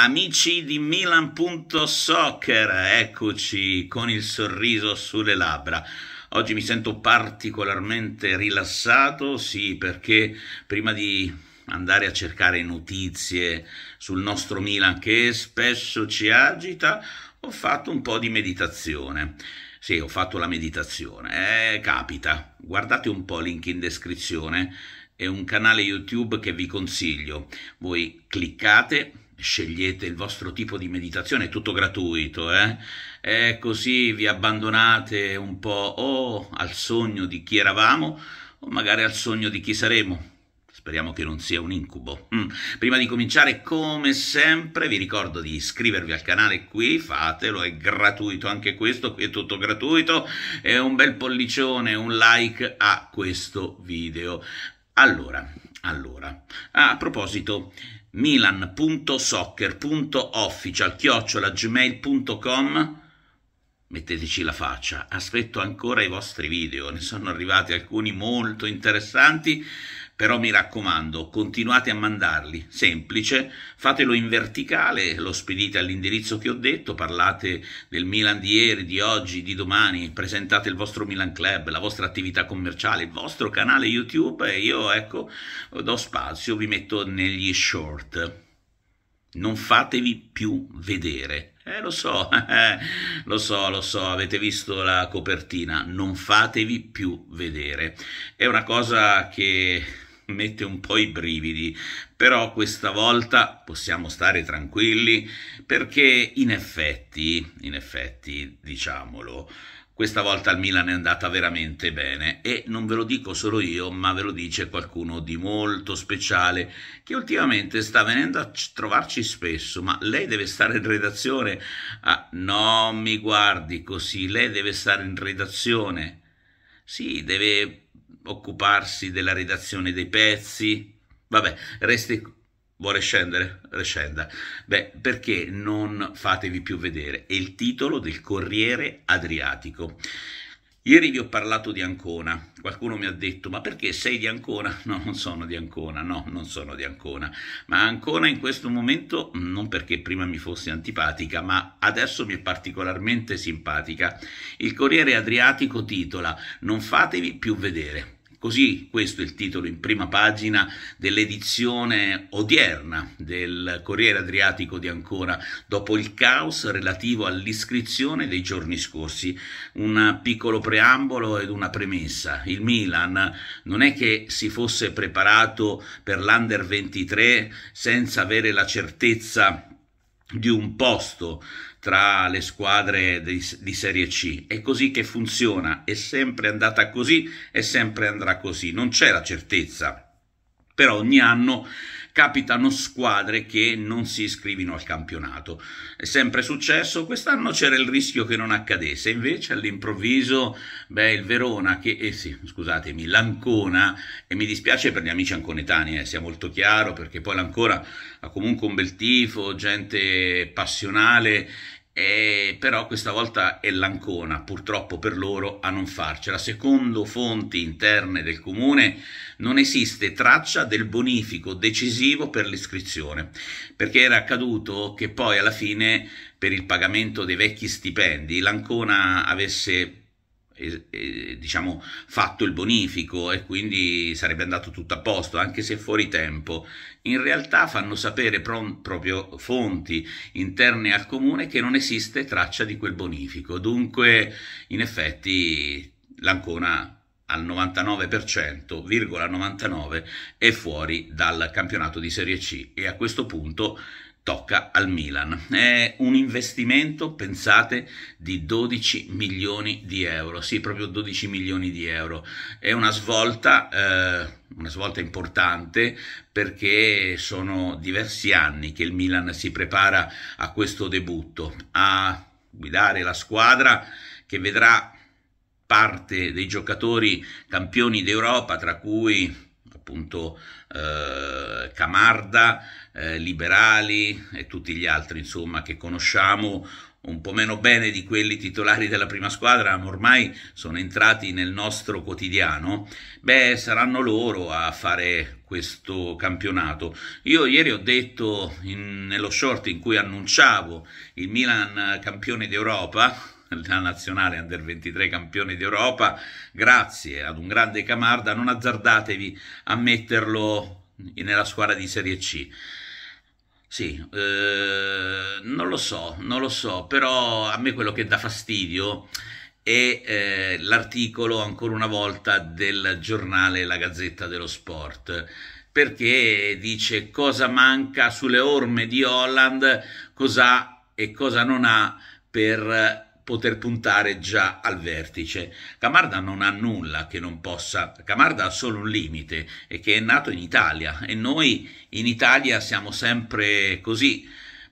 Amici di Milan.soccer, eccoci con il sorriso sulle labbra. Oggi mi sento particolarmente rilassato, sì, perché prima di andare a cercare notizie sul nostro Milan che spesso ci agita, ho fatto un po' di meditazione. Sì, ho fatto la meditazione. Eh, capita. Guardate un po' link in descrizione, è un canale YouTube che vi consiglio. Voi cliccate scegliete il vostro tipo di meditazione, è tutto gratuito, eh? E così vi abbandonate un po' o al sogno di chi eravamo o magari al sogno di chi saremo. Speriamo che non sia un incubo. Mm. Prima di cominciare, come sempre, vi ricordo di iscrivervi al canale qui, fatelo, è gratuito anche questo, qui è tutto gratuito, e un bel pollicione, un like a questo video. Allora, allora, a proposito, milan.soccer.official.gmail.com Metteteci la faccia, aspetto ancora i vostri video, ne sono arrivati alcuni molto interessanti però mi raccomando, continuate a mandarli. Semplice, fatelo in verticale, lo spedite all'indirizzo che ho detto, parlate del Milan di ieri, di oggi, di domani, presentate il vostro Milan Club, la vostra attività commerciale, il vostro canale YouTube e io ecco do spazio, vi metto negli short. Non fatevi più vedere. Eh, lo so, eh, lo so, lo so, avete visto la copertina, non fatevi più vedere. È una cosa che mette un po' i brividi, però questa volta possiamo stare tranquilli perché in effetti, in effetti, diciamolo, questa volta il Milan è andata veramente bene e non ve lo dico solo io, ma ve lo dice qualcuno di molto speciale che ultimamente sta venendo a trovarci spesso, ma lei deve stare in redazione. Ah, non mi guardi così, lei deve stare in redazione. Sì, deve occuparsi della redazione dei pezzi. Vabbè, resti... Vuole scendere? Rescenda. Beh, perché non fatevi più vedere? È il titolo del Corriere Adriatico. Ieri vi ho parlato di Ancona, qualcuno mi ha detto ma perché sei di Ancona? No, non sono di Ancona, no, non sono di Ancona, ma Ancona in questo momento non perché prima mi fosse antipatica, ma adesso mi è particolarmente simpatica. Il Corriere Adriatico titola Non fatevi più vedere. Così questo è il titolo in prima pagina dell'edizione odierna del Corriere Adriatico di Ancora, dopo il caos relativo all'iscrizione dei giorni scorsi. Un piccolo preambolo ed una premessa. Il Milan non è che si fosse preparato per l'Under 23 senza avere la certezza di un posto tra le squadre di, di, Serie C. È così che funziona, è sempre andata così e sempre andrà così. Non c'è la certezza, però ogni anno capitano squadre che non si iscrivino al campionato. È sempre successo, quest'anno c'era il rischio che non accadesse, invece all'improvviso, beh, il Verona, che, eh sì, scusatemi, l'Ancona, e mi dispiace per gli amici anconetani, eh, sia molto chiaro, perché poi l'Ancona ha comunque un bel tifo, gente passionale eh, però questa volta è l'Ancona, purtroppo per loro, a non farcela. Secondo fonti interne del comune non esiste traccia del bonifico decisivo per l'iscrizione, perché era accaduto che poi alla fine per il pagamento dei vecchi stipendi l'Ancona avesse diciamo, fatto il bonifico e quindi sarebbe andato tutto a posto, anche se fuori tempo. In realtà fanno sapere pro proprio fonti interne al comune che non esiste traccia di quel bonifico. Dunque, in effetti, l'Ancona al 99,99 è fuori dal campionato di Serie C e a questo punto tocca al Milan. È un investimento, pensate, di 12 milioni di euro, sì, proprio 12 milioni di euro. È una svolta, eh, una svolta importante perché sono diversi anni che il Milan si prepara a questo debutto, a guidare la squadra che vedrà parte dei giocatori campioni d'Europa, tra cui appunto eh, Camarda, eh, Liberali e tutti gli altri insomma che conosciamo un po' meno bene di quelli titolari della prima squadra, ma ormai sono entrati nel nostro quotidiano, beh, saranno loro a fare questo campionato. Io ieri ho detto in, nello short in cui annunciavo il Milan campione d'Europa, la nazionale under 23 campione d'Europa, grazie ad un grande Camarda, non azzardatevi a metterlo nella squadra di Serie C. Sì, eh, non lo so, non lo so, però a me quello che dà fastidio è eh, l'articolo ancora una volta del giornale La Gazzetta dello Sport perché dice cosa manca sulle orme di Holland, cosa ha e cosa non ha per poter puntare già al vertice. Camarda non ha nulla che non possa, Camarda ha solo un limite e che è nato in Italia e noi in Italia siamo sempre così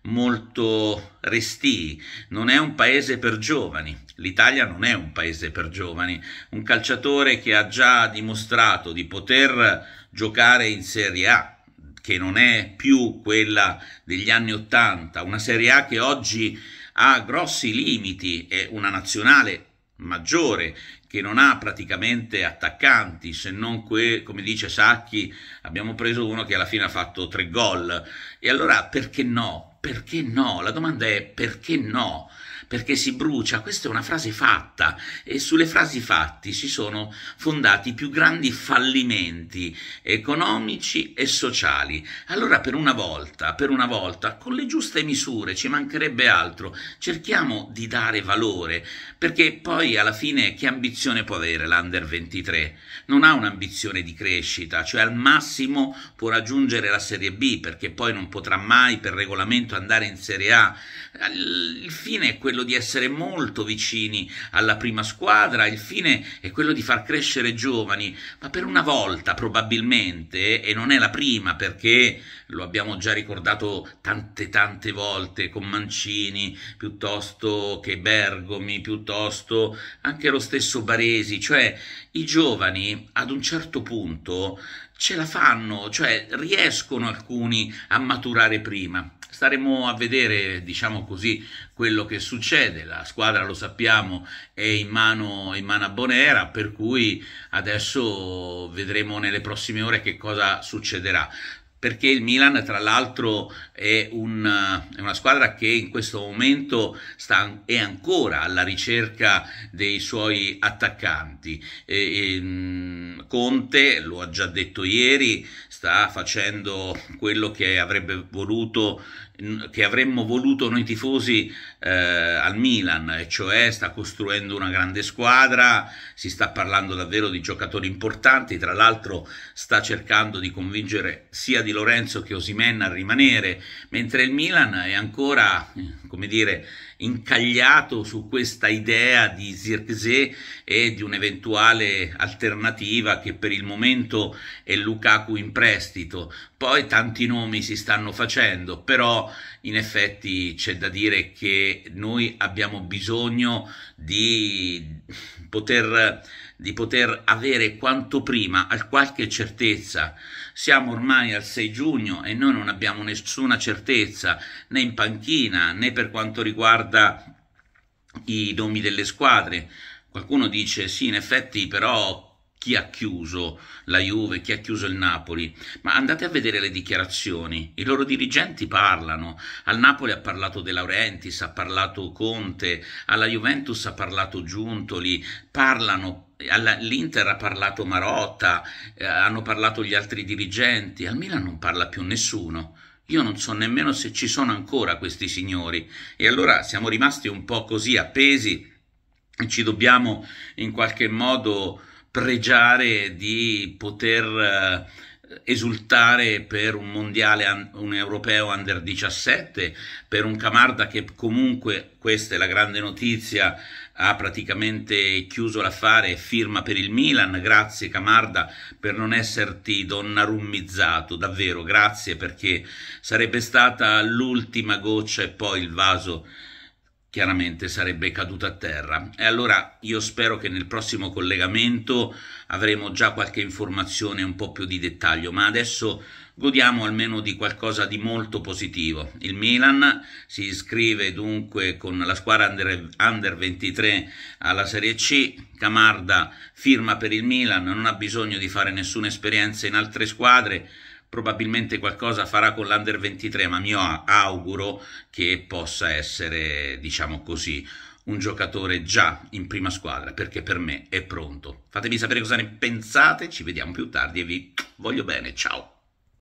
molto restii, non è un paese per giovani, l'Italia non è un paese per giovani, un calciatore che ha già dimostrato di poter giocare in Serie A, che non è più quella degli anni Ottanta, una Serie A che oggi ha grossi limiti, è una nazionale maggiore che non ha praticamente attaccanti se non que, come dice Sacchi abbiamo preso uno che alla fine ha fatto tre gol e allora perché no perché no la domanda è perché no perché si brucia, questa è una frase fatta e sulle frasi fatti si sono fondati i più grandi fallimenti economici e sociali. Allora per una volta, per una volta, con le giuste misure, ci mancherebbe altro, cerchiamo di dare valore, perché poi alla fine che ambizione può avere l'Under 23? Non ha un'ambizione di crescita, cioè al massimo può raggiungere la Serie B, perché poi non potrà mai per regolamento andare in Serie A. Il fine è quello quello di essere molto vicini alla prima squadra, il fine è quello di far crescere giovani, ma per una volta probabilmente, e non è la prima perché lo abbiamo già ricordato tante tante volte con Mancini, piuttosto che Bergomi, piuttosto anche lo stesso Baresi, cioè i giovani ad un certo punto ce la fanno, cioè riescono alcuni a maturare prima, Staremo a vedere, diciamo così, quello che succede. La squadra, lo sappiamo, è in mano, in mano a Bonera, per cui adesso vedremo nelle prossime ore che cosa succederà perché il Milan tra l'altro è, un, è una squadra che in questo momento sta, è ancora alla ricerca dei suoi attaccanti. E, e, ehm, Conte, lo ha già detto ieri, sta facendo quello che avrebbe voluto che avremmo voluto noi tifosi eh, al Milan, e cioè sta costruendo una grande squadra, si sta parlando davvero di giocatori importanti, tra l'altro sta cercando di convincere sia Di Lorenzo che Osimen a rimanere, mentre il Milan è ancora, eh, come dire, incagliato su questa idea di Zirkzee e di un'eventuale alternativa che per il momento è Lukaku in prestito. Poi tanti nomi si stanno facendo, però in effetti c'è da dire che noi abbiamo bisogno di poter, di poter avere quanto prima qualche certezza. Siamo ormai al 6 giugno e noi non abbiamo nessuna certezza né in panchina né per quanto riguarda i nomi delle squadre. Qualcuno dice sì, in effetti però chi ha chiuso la Juve, chi ha chiuso il Napoli, ma andate a vedere le dichiarazioni, i loro dirigenti parlano, al Napoli ha parlato De Laurentiis, ha parlato Conte, alla Juventus ha parlato Giuntoli, parlano, all'Inter ha parlato Marotta, eh, hanno parlato gli altri dirigenti, al Milan non parla più nessuno. Io non so nemmeno se ci sono ancora questi signori e allora siamo rimasti un po' così appesi e ci dobbiamo in qualche modo pregiare di poter eh, esultare per un mondiale, un europeo under 17, per un Camarda che comunque, questa è la grande notizia, ha praticamente chiuso l'affare e firma per il Milan. Grazie Camarda per non esserti donnarummizzato, davvero grazie perché sarebbe stata l'ultima goccia e poi il vaso chiaramente sarebbe caduta a terra. E allora io spero che nel prossimo collegamento avremo già qualche informazione un po' più di dettaglio, ma adesso godiamo almeno di qualcosa di molto positivo. Il Milan si iscrive dunque con la squadra under, under 23 alla Serie C, Camarda firma per il Milan, non ha bisogno di fare nessuna esperienza in altre squadre, probabilmente qualcosa farà con l'Under 23, ma mi auguro che possa essere, diciamo così, un giocatore già in prima squadra, perché per me è pronto. Fatemi sapere cosa ne pensate, ci vediamo più tardi e vi voglio bene, ciao!